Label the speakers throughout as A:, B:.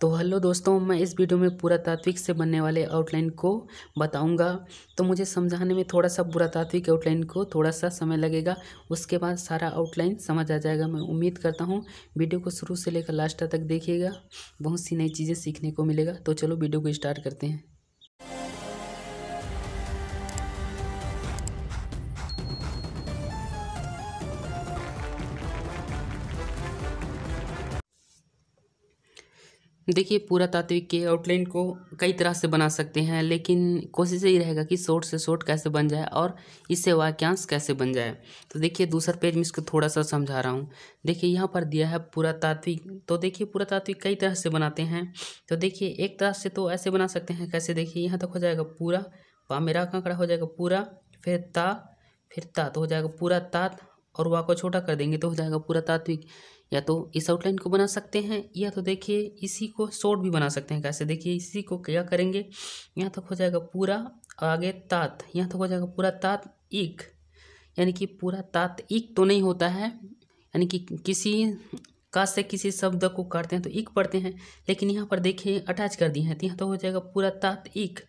A: तो हेलो दोस्तों मैं इस वीडियो में पुरातात्विक से बनने वाले आउटलाइन को बताऊंगा तो मुझे समझाने में थोड़ा सा पुरातात्विक आउटलाइन को थोड़ा सा समय लगेगा उसके बाद सारा आउटलाइन समझ आ जाएगा मैं उम्मीद करता हूँ वीडियो को शुरू से लेकर लास्ट तक देखिएगा बहुत सी नई चीज़ें सीखने को मिलेगा तो चलो वीडियो को स्टार्ट करते हैं देखिए पूरा तात्विक के आउटलाइन को कई तरह से बना सकते हैं लेकिन कोशिश यही रहेगा कि शॉर्ट से शॉर्ट कैसे बन जाए और इससे वाक्यांश कैसे बन जाए तो देखिए दूसरा पेज में इसको थोड़ा सा समझा रहा हूँ देखिए यहाँ पर दिया है पूरा तात्विक तो देखिए पूरा तात्विक कई तरह से बनाते हैं तो देखिए एक तरह से तो ऐसे बना सकते हैं कैसे देखिए यहाँ तक हो जाएगा पूरा वा मेरा कंकड़ा हो जाएगा पूरा फिर ता फिर ता तो हो जाएगा पूरा तात और वा को छोटा कर देंगे तो हो जाएगा पूरा तात्विक या तो इस आउटलाइन को बना सकते हैं या तो देखिए इसी को शॉर्ट भी बना सकते हैं कैसे देखिए इसी को क्या करेंगे यहाँ तक हो जाएगा पूरा आगे तात यहाँ तक हो जाएगा पूरा तात एक यानी कि पूरा तात एक तो नहीं होता है यानी कि किसी का से किसी शब्द को काटते हैं तो एक पढ़ते हैं लेकिन यहाँ पर देखिए अटैच कर दिए हैं तो यहाँ तो हो जाएगा पूरा तात एक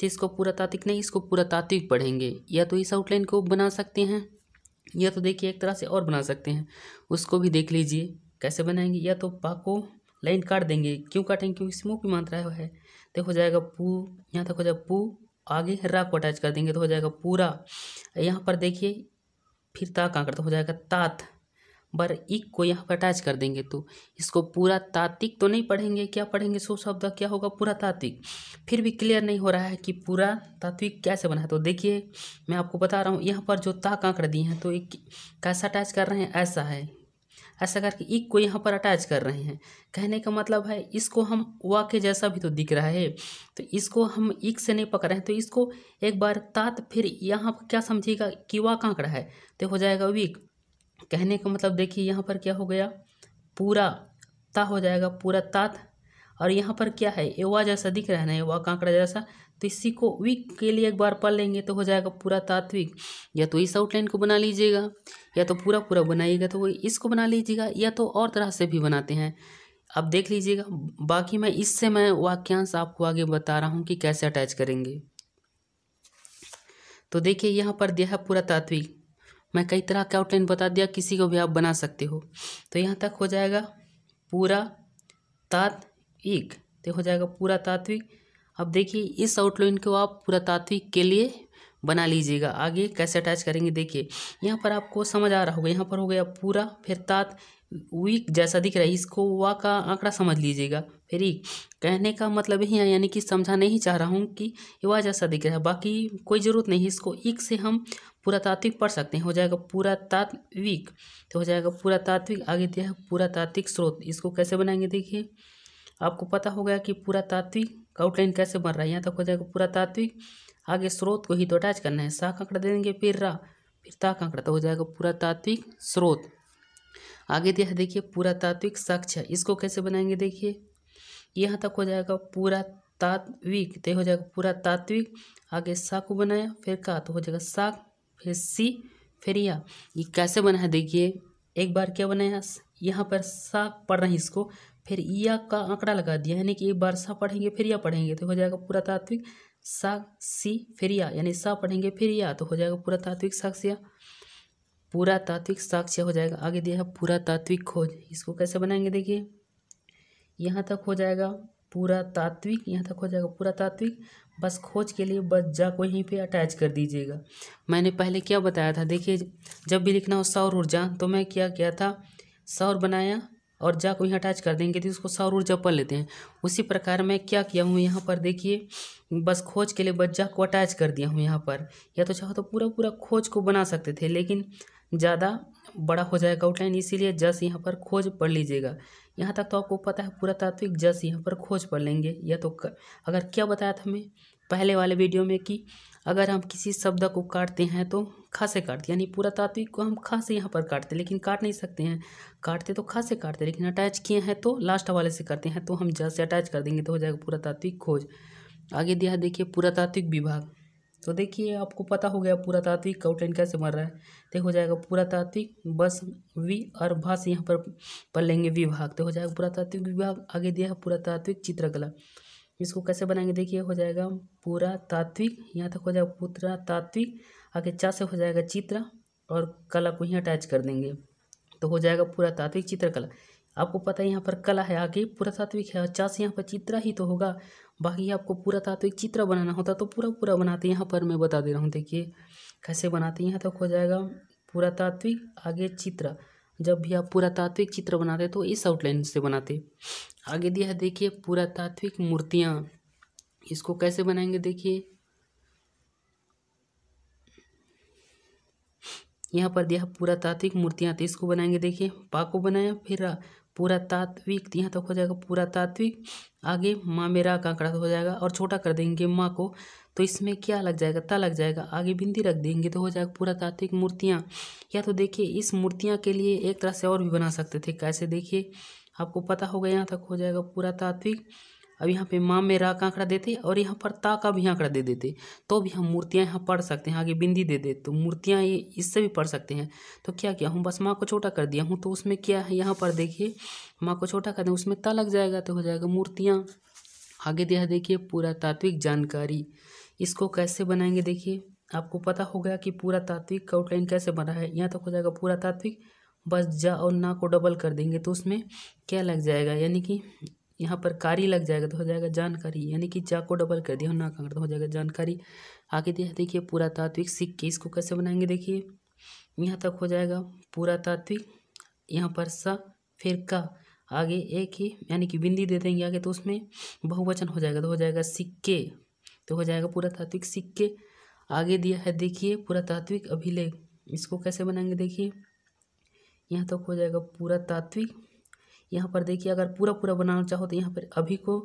A: तो इसको पूरा तात्विक नहीं इसको पूरा तात्विक पढ़ेंगे या तो इस आउटलाइन को बना सकते हैं या तो देखिए एक तरह से और बना सकते हैं उसको भी देख लीजिए कैसे बनाएंगे या तो पा को लाइन काट देंगे क्यों काटेंगे क्योंकि स्मोक की मात्रा है देखो तो जाएगा पू यहाँ तक हो जाएगा पू आगे रा को अटैच कर देंगे तो हो जाएगा पूरा यहाँ पर देखिए फिर ता कहाँ करता तो हो जाएगा तात बर इक को यहाँ पर अटैच कर देंगे तो इसको पूरा तात्विक तो नहीं पढ़ेंगे क्या पढ़ेंगे सो शब्द क्या होगा पूरा तात्विक फिर भी क्लियर नहीं हो रहा है कि पूरा तात्विक कैसे बना है तो देखिए मैं आपको बता रहा हूँ यहाँ पर जो ताक आंकड़ दिए हैं तो एक कैसा अटैच कर रहे हैं ऐसा है ऐसा करके इक को यहाँ पर अटैच कर रहे हैं कहने का मतलब है इसको हम वा के जैसा भी तो दिख रहा है तो इसको हम इक से नहीं पकड़ रहे हैं तो इसको एक बार तात फिर यहाँ पर क्या समझिएगा कि वा कांकड़ा है तो हो जाएगा विक कहने का मतलब देखिए यहाँ पर क्या हो गया पूरा ता हो जाएगा पूरा तात और यहाँ पर क्या है एवा जैसा दिख रहा है ना एवा कांकड़ा जैसा तो इसी को विक के लिए एक बार पढ़ लेंगे तो हो जाएगा पूरा तात्विक या तो इस आउटलाइन को बना लीजिएगा या तो पूरा पूरा बनाइएगा तो इसको बना लीजिएगा या तो और तरह से भी बनाते हैं अब देख लीजिएगा बाकी मैं इससे मैं वाक्यांश आपको आगे बता रहा हूँ कि कैसे अटैच करेंगे तो देखिए यहाँ पर दिया है पूरा तात्विक मैं कई तरह का आउटलाइन बता दिया किसी को भी आप बना सकते हो तो यहाँ तक हो जाएगा पूरा तात्विक तो हो जाएगा पूरा तात्विक अब देखिए इस आउटलाइन को आप पूरा तात्विक के लिए बना लीजिएगा आगे कैसे अटैच करेंगे देखिए यहाँ पर आपको समझ आ रहा होगा यहाँ पर हो गया पूरा फिर तात वीक जैसा दिख रहा है इसको वा का आंकड़ा समझ लीजिएगा फ्री कहने का मतलब यही है यानी कि समझाने ही चाह रहा हूँ कि युवा जैसा दिख रहा है बाकी कोई ज़रूरत नहीं इसको एक से हम पुरातात्विक पढ़ सकते हैं हो जाएगा पुरातात्विक तो हो जाएगा पुरातात्विक आगे दिया है पुरातात्विक स्रोत इसको कैसे बनाएंगे देखिए आपको पता हो गया कि पुरातात्विक आउटलाइन कैसे बन रहा है यहाँ तक हो जाएगा पुरातात्विक आगे स्रोत को ही तो अटैच करना है साख आंकड़ा दे देंगे फिर रा फिर ताक आंकड़ा तो हो जाएगा पुरातात्विक स्रोत आगे दिया है देखिए पुरातात्विक साक्ष्य इसको कैसे बनाएंगे देखिए यहाँ तक हो जाएगा पूरा तात्विक तो हो जाएगा पूरा तात्विक आगे सा को बनाया फिर का तो हो जाएगा सा फिर सी फिर या ये कैसे बना है देखिए एक बार क्या बनाया यहाँ पर सा पढ़ रहे हैं इसको फिर या का आंकड़ा लगा दिया यानी कि एक बार सा पढ़ेंगे फिर या पढ़ेंगे तो हो जाएगा पूरा तात्विक सा सी फिर या यानी सा पढ़ेंगे फिर या तो हो जाएगा पूरा तात्विक साक्ष्य पूरा तात्विक साक्ष्य हो जाएगा आगे दिया है पूरा तात्विक खोज इसको कैसे बनाएंगे देखिए यहाँ तक हो जाएगा पूरा तात्विक यहाँ तक हो जाएगा पूरा तात्विक बस खोज के लिए बस जा को यहीं पे अटैच कर दीजिएगा मैंने पहले क्या बताया था देखिए जब भी लिखना हो सौर ऊर्जा तो मैं क्या किया था सौर बनाया और जा को यहाँ अटैच कर देंगे तो उसको सौर ऊर्जा पढ़ लेते हैं उसी प्रकार मैं क्या किया हूँ यहाँ पर देखिए बस खोज के लिए बस जा को अटैच कर दिया हूँ यहाँ पर या तो चाहो तो पूरा पूरा खोज को बना सकते थे लेकिन ज़्यादा बड़ा हो जाएगा आउटलाइन इसीलिए जस यहाँ पर खोज पढ़ लीजिएगा यहाँ तक तो आपको पता है पूरा तात्विक जस यहाँ पर खोज पढ़ लेंगे या तो कर, अगर क्या बताया था हमें पहले वाले वीडियो में कि अगर हम किसी शब्द को काटते हैं तो खा से काटते यानी पूरा तात्विक को हम खा से यहाँ पर काटते लेकिन काट नहीं सकते हैं काटते तो खा से काटते लेकिन अटैच किए हैं तो लास्ट वाले से करते हैं तो हम जस से अटैच कर देंगे तो हो जाएगा पूरा तात्विक खोज आगे दिया देखिए पुरातात्विक विभाग तो देखिए आपको पता हो गया पुरातात्विक कव आउटलाइन कैसे बन रहा है तो हो जाएगा पुरातात्विक बस वी और भाष यहाँ पर पढ़ लेंगे विभाग तो हो जाएगा पुरातात्विक विभाग आगे दिया है पुरातात्विक चित्रकला इसको कैसे बनाएंगे देखिए हो जाएगा पुरातात्विक यहाँ तक हो जाएगा पुरातात्विक आगे चा से हो जाएगा चित्र और कला को ही अटैच कर देंगे तो हो जाएगा पुरातात्विक चित्रकला आपको पता है यहाँ पर कला है आगे पुरातात्विक है अच्छा से यहाँ पर चित्र ही तो होगा बाकी आपको पुरातात्विक चित्र बनाना होता तो पूरा पूरा बनाते यहाँ पर मैं बता दे रहा हूँ देखिए कैसे बनाते हैं यहाँ तक हो जाएगा पुरातात्विक आगे चित्र जब भी आप पुरातात्विक चित्र बनाते तो इस आउटलाइन से बनाते आगे दिया है देखिए पुरातात्विक मूर्तियाँ इसको कैसे बनाएंगे देखिए यहाँ पर दिया पुरातात्विक मूर्तियाँ तो इसको बनाएंगे देखिए पा को बनाया फिर पूरा तात्विक यहाँ तक हो जाएगा पूरा तात्विक आगे माँ मेरा का आंकड़ा हो जाएगा और छोटा कर देंगे माँ को तो इसमें क्या लग जाएगा ता लग जाएगा आगे बिंदी रख देंगे तो हो जाएगा पूरा तात्विक मूर्तियाँ या तो देखिए इस मूर्तियाँ के लिए एक तरह से और भी बना सकते थे कैसे देखिए आपको पता होगा यहाँ तक हो जाएगा पूरा तात्विक अब यहाँ पे माँ में रा का आंकड़ा देते और यहाँ पर ता का भी आंकड़ा दे देते तो भी हम मूर्तियाँ यहाँ पढ़ सकते हैं आगे बिंदी दे दे तो मूर्तियाँ ये इससे भी पढ़ सकते हैं तो क्या किया हूँ बस माँ को छोटा कर दिया हूँ तो उसमें क्या है यहाँ पर देखिए माँ को छोटा कर दें उसमें ता लग जाएगा तो हो जाएगा मूर्तियाँ आगे दिया देखिए पुरातात्विक जानकारी इसको कैसे बनाएंगे देखिए आपको पता हो गया कि पुरातात्विक का आउटलाइन कैसे बना है यहाँ तक हो जाएगा पुरातात्विक बस जा और ना को डबल कर देंगे तो उसमें क्या लग जाएगा यानी कि यहाँ पर कार्य लग जाएगा तो हो जाएगा जानकारी यानी कि जा को डबल कर दिया ना कर तो हो जाएगा जानकारी आगे दिया देखिए पुरातात्विक सिक्के इसको कैसे बनाएंगे देखिए यहाँ तक हो जाएगा पुरातात्विक यहाँ पर सा फिर का आगे एक ही यानी कि बिंदी दे देंगे आगे तो उसमें बहुवचन हो जाएगा तो हो जाएगा सिक्के तो हो जाएगा पुरातात्विक सिक्के आगे दिया है देखिए पुरातात्विक अभिलेख इसको कैसे बनाएंगे देखिए यहाँ तक हो जाएगा पुरातात्विक यहाँ पर देखिए अगर पूरा पूरा बनाना चाहो तो यहाँ पर अभी को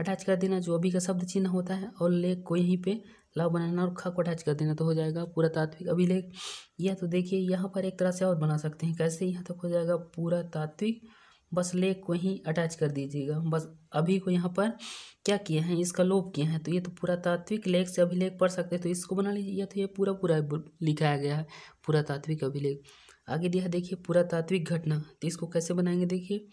A: अटैच कर देना जो अभी का शब्द चिन्ह होता है और लेख को यहीं पे लव बनाना और खा को अटैच कर देना तो हो जाएगा पूरा तात्विक अभिलेख यह तो देखिए यहाँ पर एक तरह से और बना सकते हैं कैसे यहाँ तक हो जाएगा पूरा तात्विक बस लेख को ही अटैच कर दीजिएगा बस अभी को यहाँ पर क्या किए हैं इसका लोप किए हैं तो ये तो पूरा तात्विक लेख से अभिलेख पढ़ सकते हैं तो इसको बना लीजिए या तो ये पूरा पूरा लिखाया गया है पूरा तात्विक अभिलेख आगे दिया देखिए पुरातात्विक घटना तो इसको कैसे बनाएंगे देखिए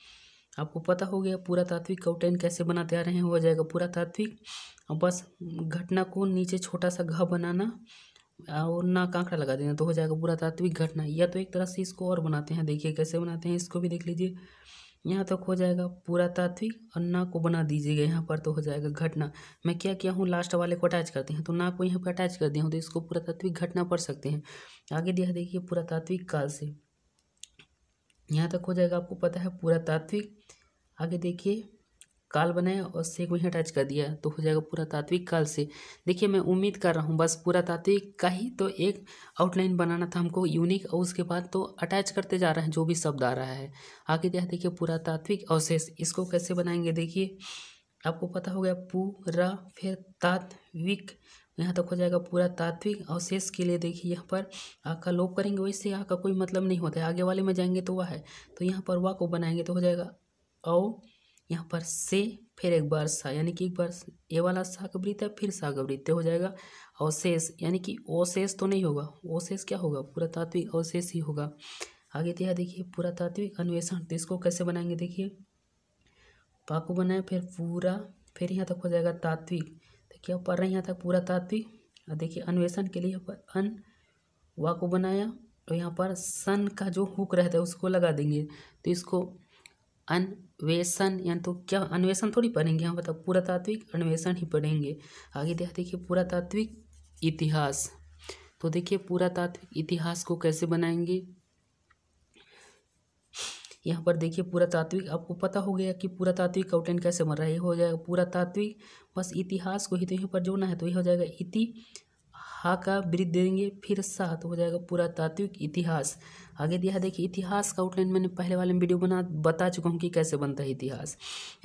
A: आपको पता हो गया पुरातात्विक काउटेन कैसे बनाते आ रहे हैं हो जाएगा पुरातात्विक और बस घटना को नीचे छोटा सा घ बनाना और ना कांकड़ा लगा देना तो हो जाएगा पुरातात्विक घटना या तो एक तरह से इसको और बनाते हैं देखिए कैसे बनाते हैं इसको भी देख लीजिए यहाँ तक हो जाएगा पुरातात्विक और ना को बना दीजिएगा यहाँ पर तो हो जाएगा घटना मैं क्या किया हूँ लास्ट वाले को अटैच करते हैं तो ना को यहाँ पर अटैच कर दिया हूँ तो इसको पुरातात्विक घटना पढ़ सकते हैं आगे दिया देखिए पुरातात्विक काल से यहाँ तक हो जाएगा आपको पता है पुरातात्विक आगे देखिए काल बनाया और से को यहाँ अटैच कर दिया तो हो जाएगा पूरा तात्विक काल से देखिए मैं उम्मीद कर रहा हूँ बस पूरा तात्विक का ही तो एक आउटलाइन बनाना था हमको यूनिक और उसके बाद तो अटैच करते जा रहे हैं जो भी शब्द आ रहा है आगे क्या देखिए पूरा तात्विक अवशेष इसको कैसे बनाएंगे देखिए आपको पता हो गया पूरा फिर तात्विक यहाँ तक हो जाएगा पूरा तात्विक अवशेष के लिए देखिए यहाँ पर आ का लोप करेंगे वैसे आ का कोई मतलब नहीं होता है आगे वाले में जाएंगे तो वह है तो यहाँ पर वाह को बनाएंगे तो हो जाएगा औ यहाँ पर से फिर एक बार सा यानी कि एक बार ए वाला वृत्त है फिर वृत्त हो जाएगा अवशेष यानी कि अवशेष तो नहीं होगा अवशेष क्या होगा पुरातात्विक अवशेष ही होगा आगे दिया तो देखिए पुरातात्विक अन्वेषण तो इसको कैसे बनाएंगे देखिए पाकू बनाए फिर पूरा फिर यहाँ तक हो जाएगा तात्विक तो क्या पढ़ रहे हैं यहाँ तक पूरा तात्विक और देखिए अन्वेषण के लिए पर अन वा बनाया और यहाँ पर सन का जो हुक रहता है उसको लगा देंगे तो इसको अन्वेषण यानी तो क्या अन्वेषण थोड़ी पढ़ेंगे हम हाँ, बताओ पुरातात्विक अन्वेषण ही पढ़ेंगे आगे देखा देखिए पुरातात्विक इतिहास तो देखिए पुरातात्विक इतिहास को कैसे बनाएंगे यहाँ पर देखिए पुरातात्विक आपको पता हो गया कि पुरातात्विक तात्विक आउटलाइन कैसे बन रहा है ये हो जाएगा पुरातात्विक बस इतिहास को ही तो यहाँ पर जोड़ना है तो ये हो जाएगा इति हा का वृद्ध देंगे फिर सा तो हो जाएगा पुरातात्विक इतिहास आगे दिया है देखिए इतिहास का आउटलाइन मैंने पहले वाले में वीडियो बना बता चुका हूँ कि कैसे बनता है इतिहास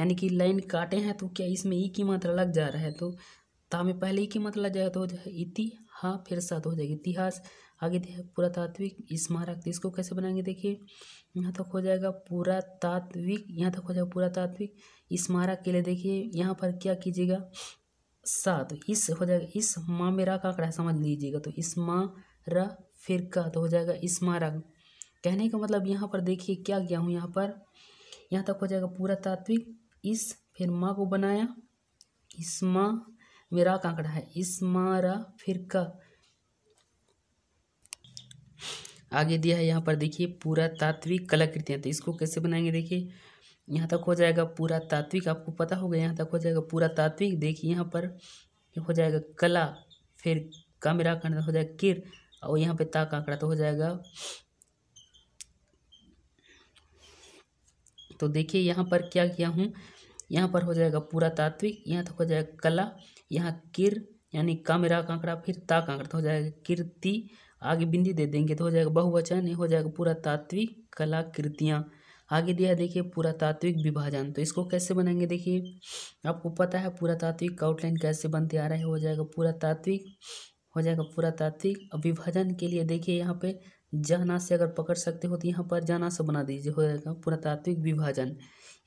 A: यानी कि लाइन काटे हैं तो क्या इसमें ई की मात्रा लग जा रहा है तो ता में पहले ई की मात्रा लग जाएगा तो हो जाएगा इति हा फिर सा तो हो जाएगा इतिहास आगे दिया है पुरातात्विक स्मारक तो इसको कैसे बनाएंगे देखिए यहाँ तक हो जाएगा पुरातात्विक यहाँ तक हो जाएगा पुरातात्विक स्मारक के लिए देखिए यहाँ पर क्या कीजिएगा सा तो इस हो जाएगा इस माँ मेरा का आंकड़ा समझ लीजिएगा तो इस माँ र फिर का तो हो जाएगा इस माँ रंग कहने का मतलब यहाँ पर देखिए क्या गया हूँ यहाँ पर यहाँ तक हो जाएगा पूरा तात्विक इस फिर माँ को बनाया इस माँ मेरा का आंकड़ा है इस माँ र फिर का आगे दिया है यहाँ पर देखिए पूरा तात्विक कलाकृतियाँ तो इसको कैसे बनाएंगे देखिए यहाँ तक हो जाएगा पूरा तात्विक आपको पता होगा यहाँ तक हो जाएगा पूरा तात्विक देखिए यहाँ पर हो जाएगा कला फिर कामेरा मेरा हो जाएगा किर और यहाँ पे ता आंकड़ा तो हो जाएगा तो देखिए यहाँ पर क्या किया हूँ यहाँ पर हो जाएगा पूरा तात्विक यहाँ तक हो जाएगा कला यहाँ किर यानी का कांकड़ा फिर ता कांकड़ा तो हो जाएगा कीर्ति आगे बिंदी दे देंगे तो हो जाएगा बहुवचन हो जाएगा पूरा तात्विक कला कृतियाँ आगे दिया देखिए पुरातात्विक विभाजन तो इसको कैसे बनाएंगे देखिए आपको पता है पुरातात्विक का आउटलाइन कैसे बनते आ रहे हो जाएगा पुरातात्विक हो जाएगा पुरातात्विक विभाजन के लिए देखिए यहाँ पे जहना से अगर पकड़ सकते हो तो यहाँ पर जाना से बना दीजिए हो जाएगा पुरातात्विक विभाजन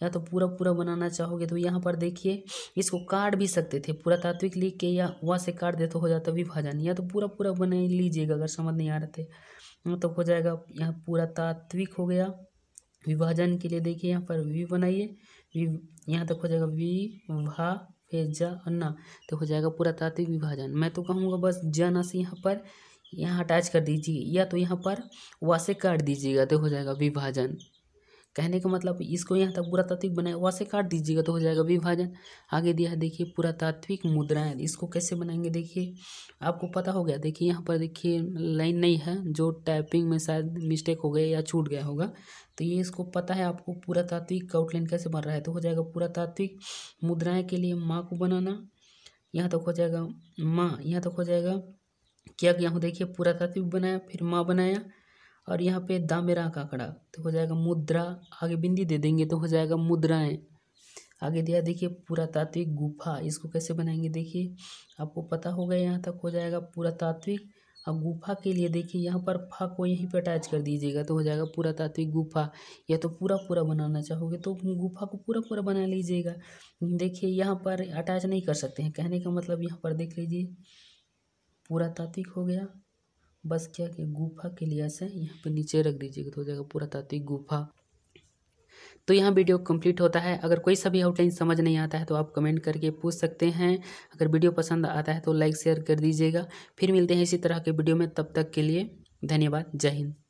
A: या तो पूरा पूरा बनाना चाहोगे तो यहाँ पर देखिए इसको काट भी सकते थे पुरातात्विक लिख के या वहाँ से काट दे तो हो जाता विभाजन या तो पूरा पूरा बना लीजिएगा अगर समझ नहीं आ रहे थे तो हो जाएगा यहाँ पुरातात्विक हो गया विभाजन के लिए देखिए यहाँ पर वी बनाइए वी यहाँ तक हो जाएगा वी भा फे जा अन्ना तो हो जाएगा पूरा तात्विक विभाजन मैं तो कहूँगा बस जन से यहाँ पर यहाँ अटैच कर दीजिए या तो यहाँ पर वा से काट दीजिएगा तो हो जाएगा विभाजन कहने का मतलब इसको यहाँ तक पुरातात्विक बनाए वहाँ से काट दीजिएगा तो हो जाएगा विभाजन आगे दिया है देखिए पुरातात्विक मुद्राएं इसको कैसे बनाएंगे देखिए आपको पता हो गया देखिए यहाँ पर देखिए लाइन नहीं है जो टाइपिंग में शायद मिस्टेक हो गया या छूट गया होगा तो ये इसको पता है आपको पुरातात्विक आउटलाइन कैसे बन रहा है तो हो जाएगा पुरातात्विक मुद्राएँ के लिए माँ को बनाना यहाँ तक हो जाएगा माँ यहाँ तक हो जाएगा क्या क्या देखिए पुरातात्विक बनाया फिर माँ बनाया और यहाँ पे दामेरा काकड़ा तो हो जाएगा मुद्रा आगे बिंदी दे देंगे तो हो जाएगा मुद्राएं आगे दिया देखिए पुरातात्विक गुफा इसको कैसे बनाएंगे देखिए आपको पता होगा यहाँ तक हो जाएगा पुरातात्विक अब गुफा के लिए देखिए यहाँ पर फा को यहीं पर अटैच कर दीजिएगा तो हो जाएगा पुरातात्विक गुफा या तो पूरा पूरा बनाना चाहोगे तो गुफा को पूरा पूरा बना लीजिएगा देखिए यहाँ पर अटैच नहीं कर सकते हैं कहने का मतलब यहाँ पर देख लीजिए पुरातात्विक हो गया बस क्या कि गुफा के लिए ऐसे यहाँ पे नीचे रख दीजिएगा तो हो जाएगा पूरा तात्विक गुफा तो यहाँ वीडियो कंप्लीट होता है अगर कोई सभी आउटलाइन समझ नहीं आता है तो आप कमेंट करके पूछ सकते हैं अगर वीडियो पसंद आता है तो लाइक शेयर कर दीजिएगा फिर मिलते हैं इसी तरह के वीडियो में तब तक के लिए धन्यवाद जय हिंद